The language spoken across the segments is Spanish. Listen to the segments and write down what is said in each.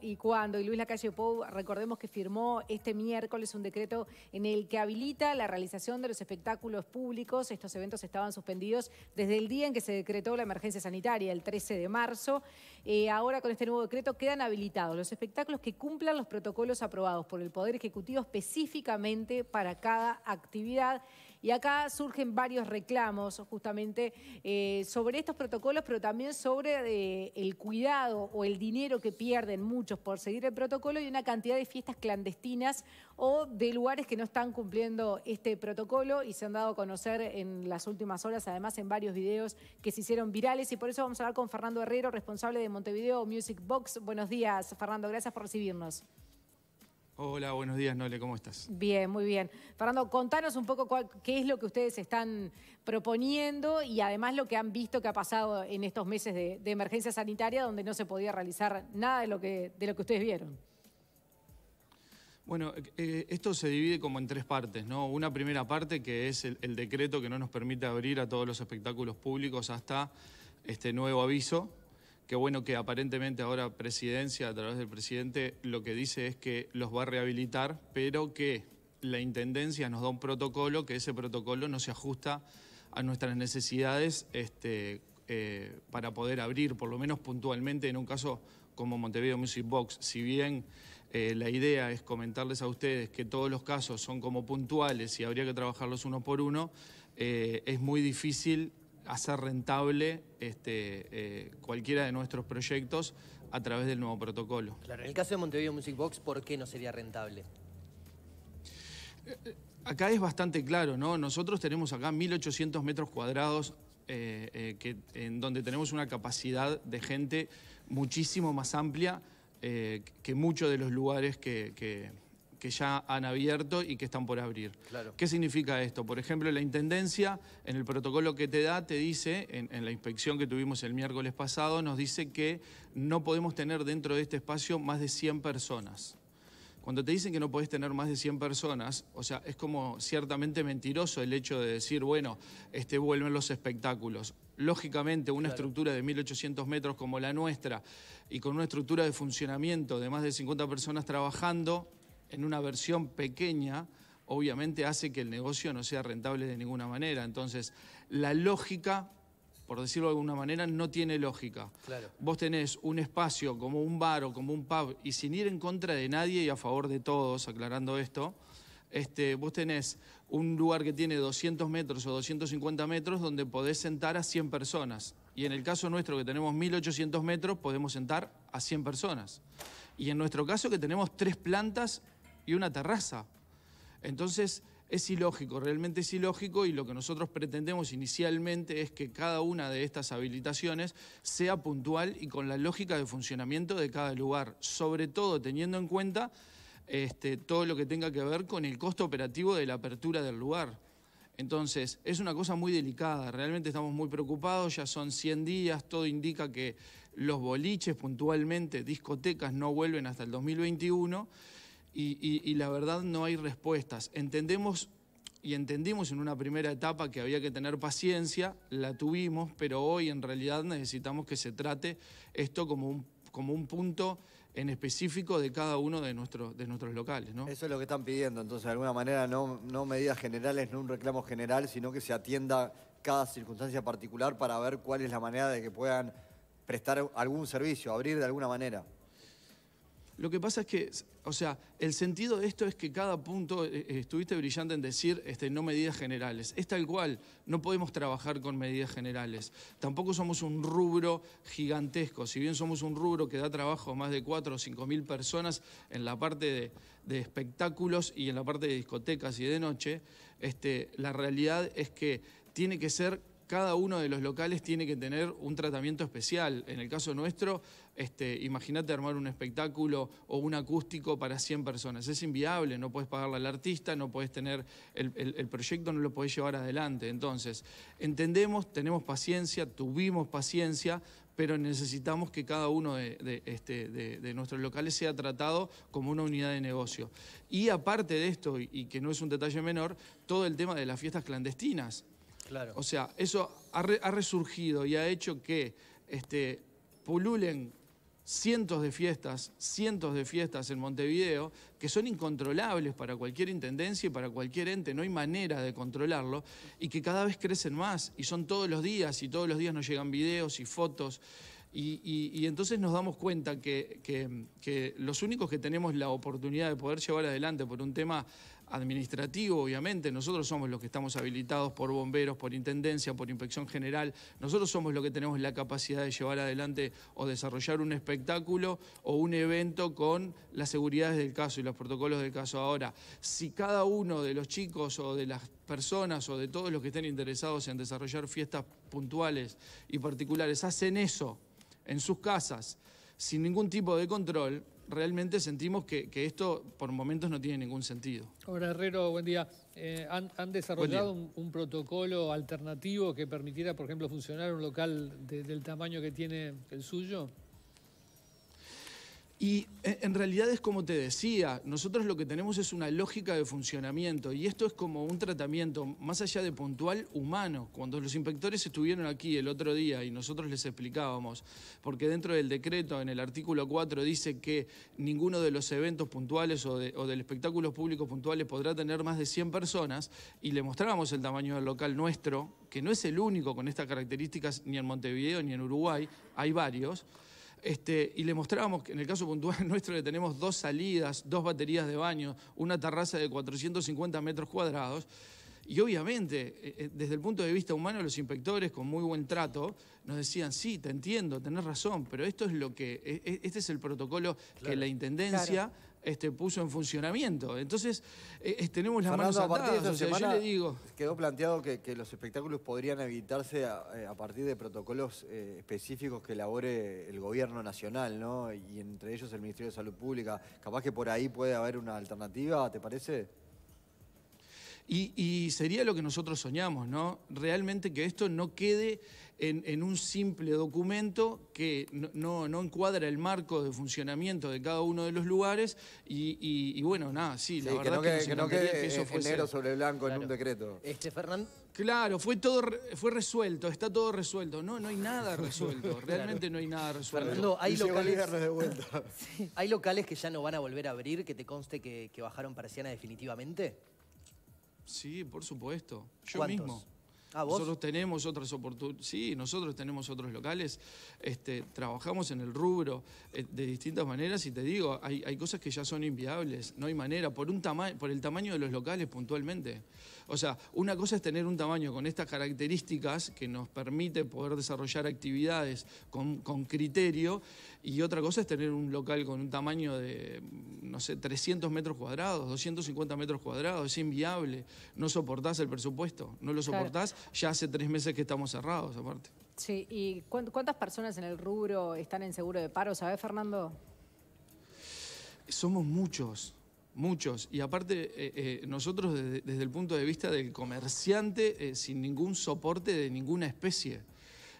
y cuando, Y Luis Lacalle Pou, recordemos que firmó este miércoles un decreto en el que habilita la realización de los espectáculos públicos. Estos eventos estaban suspendidos desde el día en que se decretó la emergencia sanitaria, el 13 de marzo. Eh, ahora con este nuevo decreto quedan habilitados los espectáculos que cumplan los protocolos aprobados por el Poder Ejecutivo específicamente para cada actividad. Y acá surgen varios reclamos justamente eh, sobre estos protocolos, pero también sobre eh, el cuidado o el dinero que pierden muchos por seguir el protocolo y una cantidad de fiestas clandestinas o de lugares que no están cumpliendo este protocolo y se han dado a conocer en las últimas horas, además en varios videos que se hicieron virales y por eso vamos a hablar con Fernando Herrero, responsable de Montevideo Music Box. Buenos días, Fernando, gracias por recibirnos. Hola, buenos días, Nole, ¿cómo estás? Bien, muy bien. Fernando, contanos un poco qué es lo que ustedes están proponiendo y además lo que han visto que ha pasado en estos meses de, emergencia sanitaria donde no se podía realizar nada de lo que, de lo que ustedes vieron. Bueno, eh, esto se divide como en tres partes, ¿no? Una primera parte que es el decreto que no nos permite abrir a todos los espectáculos públicos hasta este nuevo aviso, Qué bueno que aparentemente ahora presidencia, a través del presidente, lo que dice es que los va a rehabilitar, pero que la Intendencia nos da un protocolo, que ese protocolo no se ajusta a nuestras necesidades este, eh, para poder abrir, por lo menos puntualmente en un caso como Montevideo Music Box. Si bien eh, la idea es comentarles a ustedes que todos los casos son como puntuales y habría que trabajarlos uno por uno, eh, es muy difícil hacer rentable este, eh, cualquiera de nuestros proyectos a través del nuevo protocolo. en el caso de Montevideo Music Box, ¿por qué no sería rentable? Eh, acá es bastante claro, ¿no? Nosotros tenemos acá 1.800 metros cuadrados eh, que, en donde tenemos una capacidad de gente muchísimo más amplia que muchos de los lugares que que ya han abierto y que están por abrir. ¿Qué significa esto? Por ejemplo, la Intendencia, en el protocolo que te da, te dice, en, la inspección que tuvimos el miércoles pasado, nos dice que no podemos tener dentro de este espacio más de 100 personas. Cuando te dicen que no podés tener más de 100 personas, o sea, es como ciertamente mentiroso el hecho de decir, bueno, este, vuelven los espectáculos. Lógicamente, una estructura de 1.800 metros como la nuestra y con una estructura de funcionamiento de más de 50 personas trabajando, en una versión pequeña, obviamente hace que el negocio no sea rentable de ninguna manera. Entonces, la lógica, por decirlo de alguna manera, no tiene lógica. Vos tenés un espacio como un bar o como un pub, y sin ir en contra de nadie y a favor de todos, aclarando esto, este, vos tenés un lugar que tiene 200 metros o 250 metros donde podés sentar a 100 personas. Y en el caso nuestro, que tenemos 1800 metros, podemos sentar a 100 personas. Y en nuestro caso, que tenemos tres plantas y una terraza. Entonces, es ilógico, realmente es ilógico y lo que nosotros pretendemos inicialmente es que cada una de estas habilitaciones sea puntual y con la lógica de funcionamiento de cada lugar, sobre todo teniendo en cuenta este, todo lo que tenga que ver con el costo operativo de la apertura del lugar. Entonces, es una cosa muy delicada, realmente estamos muy preocupados, ya son 100 días, todo indica que los boliches puntualmente, discotecas, no vuelven hasta el 2021 y, la verdad no hay respuestas. Entendemos y entendimos en una primera etapa que había que tener paciencia, la tuvimos, pero hoy en realidad necesitamos que se trate esto como un, como un punto en específico de cada uno de, de nuestros locales. ¿no? Eso es lo que están pidiendo, entonces de alguna manera no, no medidas generales, no un reclamo general, sino que se atienda cada circunstancia particular para ver cuál es la manera de que puedan prestar algún servicio, abrir de alguna manera. Lo que pasa es que, o sea, el sentido de esto es que cada punto, eh, eh, estuviste brillante en decir este, no medidas generales. Es tal cual, no podemos trabajar con medidas generales. Tampoco somos un rubro gigantesco. Si bien somos un rubro que da trabajo a más de 4 o 5 mil personas en la parte de, espectáculos y en la parte de discotecas y de noche, este, la realidad es que tiene que ser cada uno de los locales tiene que tener un tratamiento especial. En el caso nuestro, este, imagínate armar un espectáculo o un acústico para 100 personas. Es inviable, no puedes pagarle al artista, no puedes tener el, proyecto, no lo podés llevar adelante. Entonces, entendemos, tenemos paciencia, tuvimos paciencia, pero necesitamos que cada uno de, este, nuestros locales sea tratado como una unidad de negocio. Y aparte de esto, y, que no es un detalle menor, todo el tema de las fiestas clandestinas. Claro. O sea, eso ha, resurgido y ha hecho que este, pululen cientos de fiestas, cientos de fiestas en Montevideo que son incontrolables para cualquier intendencia y para cualquier ente, no hay manera de controlarlo y que cada vez crecen más y son todos los días y todos los días nos llegan videos y fotos y, entonces nos damos cuenta que, que los únicos que tenemos la oportunidad de poder llevar adelante por un tema administrativo, obviamente, nosotros somos los que estamos habilitados por bomberos, por intendencia, por inspección general, nosotros somos los que tenemos la capacidad de llevar adelante o desarrollar un espectáculo o un evento con las seguridades del caso y los protocolos del caso. Ahora, si cada uno de los chicos o de las personas o de todos los que estén interesados en desarrollar fiestas puntuales y particulares hacen eso en sus casas, sin ningún tipo de control, realmente sentimos que, esto por momentos no tiene ningún sentido. Ahora, Herrero, buen día. Eh, han, desarrollado Un, protocolo alternativo que permitiera, por ejemplo, funcionar un local del tamaño que tiene el suyo? Y eh, en realidad es como te decía, nosotros lo que tenemos es una lógica de funcionamiento y esto es como un tratamiento más allá de puntual humano. Cuando los inspectores estuvieron aquí el otro día y nosotros les explicábamos, porque dentro del decreto en el artículo 4 dice que ninguno de los eventos puntuales o, del espectáculo público puntuales podrá tener más de 100 personas y le mostrábamos el tamaño del local nuestro, que no es el único con estas características ni en Montevideo ni en Uruguay, hay varios. Este, y le mostrábamos que en el caso puntual nuestro le tenemos dos salidas, dos baterías de baño, una terraza de 450 metros cuadrados. Y obviamente, eh, eh, desde el punto de vista humano, los inspectores, con muy buen trato, nos decían, sí, te entiendo, tenés razón, pero esto es lo que, e, e, este es el protocolo que la Intendencia este, puso en funcionamiento. Entonces, eh, tenemos las manos atadas. le digo... Quedó planteado que, los espectáculos podrían evitarse a, eh, partir de protocolos eh, específicos que elabore el gobierno nacional, ¿no? Y entre ellos el Ministerio de Salud Pública. Capaz que por ahí puede haber una alternativa, ¿te parece? Y, sería lo que nosotros soñamos, ¿no? Realmente que esto no quede en, un simple documento que no, encuadra el marco de funcionamiento de cada uno de los lugares y, bueno, nada, sí, la verdad que no, que, que, no quede eso en sobre blanco en un decreto. Este, Fernando... Claro, fue todo fue resuelto, está todo resuelto. No, no hay nada resuelto, realmente no hay nada resuelto. Fernando, hay locales... que ya no van a volver a abrir, que te conste que, bajaron bajaron persiana definitivamente? Sí, por supuesto. Yo mismo. Nosotros tenemos otras oportunidades, sí, nosotros tenemos otros locales, este, trabajamos en el rubro eh, de distintas maneras y te digo, hay, hay, cosas que ya son inviables, no hay manera, por, un tama por el tamaño de los locales puntualmente. O sea, una cosa es tener un tamaño con estas características que nos permite poder desarrollar actividades con, con criterio y otra cosa es tener un local con un tamaño de, no sé, 300 metros cuadrados, 250 metros cuadrados, es inviable, no soportás el presupuesto, no lo soportás ya hace tres meses que estamos cerrados, aparte. Sí, ¿y cuántas personas en el rubro están en seguro de paro? ¿Sabes, Fernando? Somos muchos, muchos. Y aparte, eh, eh, nosotros desde, el punto de vista del comerciante, eh, sin ningún soporte de ninguna especie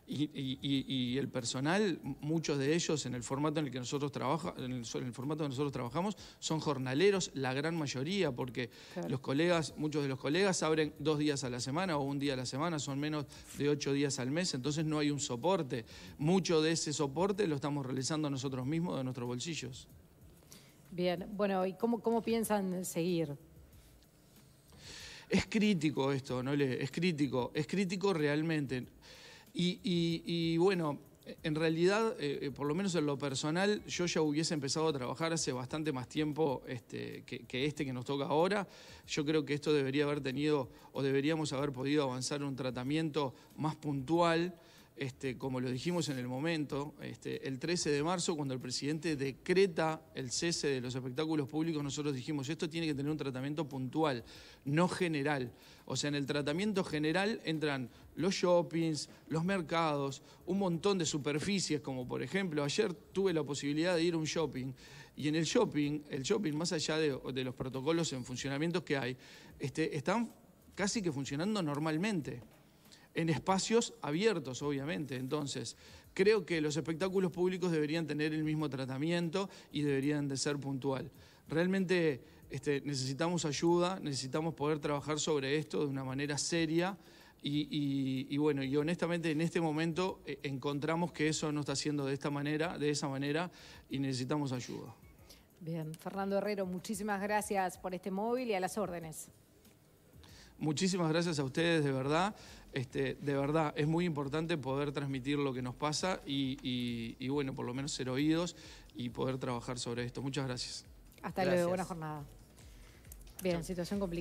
y, el personal, muchos de ellos en el formato en el que nosotros trabaja, en el, en el que nosotros trabajamos, son jornaleros, la gran mayoría, porque los colegas, muchos de los colegas abren dos días a la semana o un día a la semana, son menos de ocho días al mes, entonces no hay un soporte. Mucho de ese soporte lo estamos realizando nosotros mismos de nuestros bolsillos. Bien, bueno, ¿y cómo, cómo piensan seguir? Es crítico esto, ¿no? Es crítico, es crítico realmente. Y, bueno, en realidad, eh, eh, por lo menos en lo personal, yo ya hubiese empezado a trabajar hace bastante más tiempo este, que, que, este que nos toca ahora. Yo creo que esto debería haber tenido o deberíamos haber podido avanzar en un tratamiento más puntual. Este, como lo dijimos en el momento, este, el 13 de marzo, cuando el presidente decreta el cese de los espectáculos públicos, nosotros dijimos, esto tiene que tener un tratamiento puntual, no general. O sea, en el tratamiento general entran los shoppings, los mercados, un montón de superficies, como por ejemplo, ayer tuve la posibilidad de ir a un shopping y en el shopping, el shopping, más allá de, los protocolos en funcionamiento que hay, este, están casi que funcionando normalmente en espacios abiertos, obviamente. Entonces, creo que los espectáculos públicos deberían tener el mismo tratamiento y deberían de ser puntual. Realmente este, necesitamos ayuda, necesitamos poder trabajar sobre esto de una manera seria. Y, bueno, y honestamente en este momento eh, encontramos que eso no está haciendo de esta manera, de esa manera, y necesitamos ayuda. Bien, Fernando Herrero, muchísimas gracias por este móvil y a las órdenes. Muchísimas gracias a ustedes, de verdad. Este, de verdad, es muy importante poder transmitir lo que nos pasa y, bueno, por lo menos ser oídos y poder trabajar sobre esto. Muchas gracias. Hasta luego, buena jornada. Bien, situación complicada.